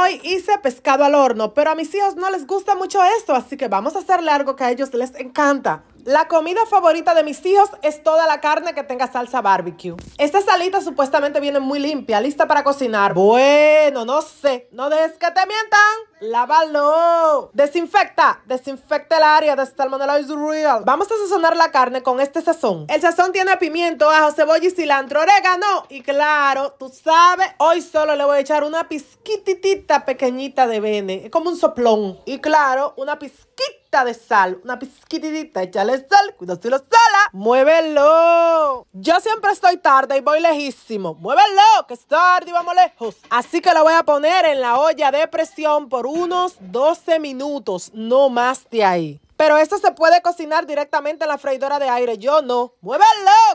Hoy hice pescado al horno, pero a mis hijos no les gusta mucho esto, así que vamos a hacerle algo que a ellos les encanta. La comida favorita de mis hijos es toda la carne que tenga salsa barbecue. Esta salita supuestamente viene muy limpia, lista para cocinar. Bueno, no sé, no dejes que te mientan. ¡Lávalo! Desinfecta. Desinfecta el área de Salmonella is real. Vamos a sazonar la carne con este sazón. El sazón tiene pimiento, ajo, cebolla y cilantro, orégano. Y claro, tú sabes, hoy solo le voy a echar una pizquititita pequeñita de vene. Es como un soplón. Y claro, una pizquita de sal. Una pizquititita. Échale sal. Cuidado si lo sola ¡Muévelo! Yo siempre estoy tarde y voy lejísimo. ¡Muévelo! Que es tarde y vamos lejos. Así que lo voy a poner en la olla de presión por unos 12 minutos, no más de ahí. Pero esto se puede cocinar directamente en la freidora de aire. Yo no. ¡Muévelo!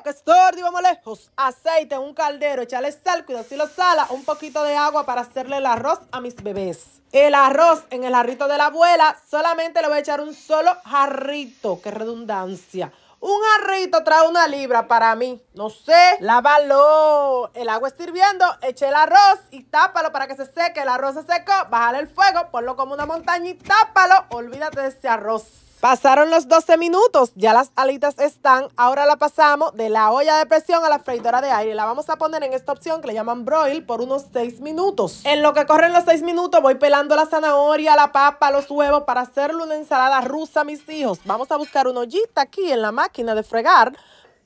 ¡Que estordio! ¡Vamos lejos! Aceite, un caldero, echarle sal, cuidado si lo sala, un poquito de agua para hacerle el arroz a mis bebés. El arroz en el jarrito de la abuela, solamente le voy a echar un solo jarrito. ¡Qué redundancia! Un arrito trae una libra para mí. No sé, lávalo. El agua está hirviendo, eche el arroz y tápalo para que se seque. El arroz se secó, bájale el fuego, ponlo como una montaña y tápalo. Olvídate de ese arroz. Pasaron los 12 minutos, ya las alitas están, ahora la pasamos de la olla de presión a la freidora de aire. La vamos a poner en esta opción que le llaman broil por unos 6 minutos. En lo que corren los 6 minutos voy pelando la zanahoria, la papa, los huevos para hacerle una ensalada rusa a mis hijos. Vamos a buscar una ollita aquí en la máquina de fregar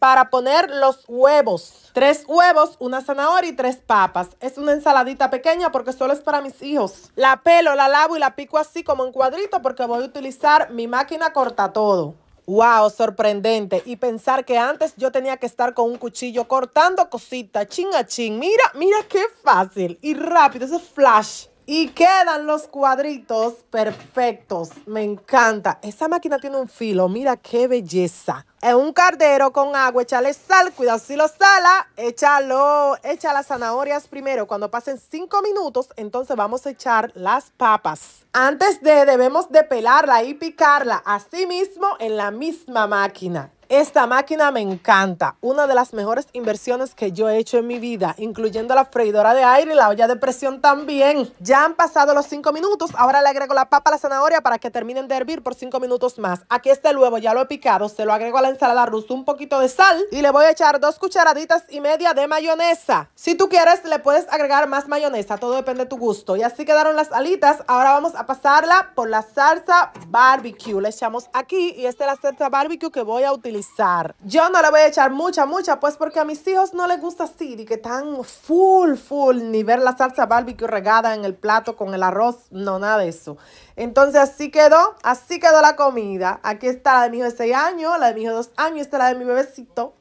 para poner los huevos. Tres huevos, una zanahoria y tres papas. Es una ensaladita pequeña porque solo es para mis hijos. La pelo, la lavo y la pico así como en cuadrito porque voy a utilizar mi máquina corta todo. Wow, sorprendente. Y pensar que antes yo tenía que estar con un cuchillo cortando cositas, ching a chin. Mira, mira qué fácil y rápido. Eso es flash. Y quedan los cuadritos perfectos. Me encanta. Esa máquina tiene un filo. Mira qué belleza. es un cardero con agua, échale sal. Cuidado si lo sala. Échalo. Echa las zanahorias primero. Cuando pasen 5 minutos, entonces vamos a echar las papas. Antes de, debemos de pelarla y picarla. Así mismo en la misma máquina. Esta máquina me encanta, una de las mejores inversiones que yo he hecho en mi vida, incluyendo la freidora de aire y la olla de presión también. Ya han pasado los 5 minutos, ahora le agrego la papa a la zanahoria para que terminen de hervir por 5 minutos más. Aquí este huevo, ya lo he picado, se lo agrego a la ensalada rusa, un poquito de sal y le voy a echar dos cucharaditas y media de mayonesa. Si tú quieres, le puedes agregar más mayonesa, todo depende de tu gusto. Y así quedaron las alitas, ahora vamos a pasarla por la salsa barbecue. Le echamos aquí y esta es la salsa barbecue que voy a utilizar yo no le voy a echar mucha, mucha, pues porque a mis hijos no les gusta así, de que tan full, full, ni ver la salsa barbecue regada en el plato con el arroz, no, nada de eso. Entonces así quedó, así quedó la comida. Aquí está la de mi hijo de 6 años, la de mi hijo de 2 años, esta es la de mi bebecito.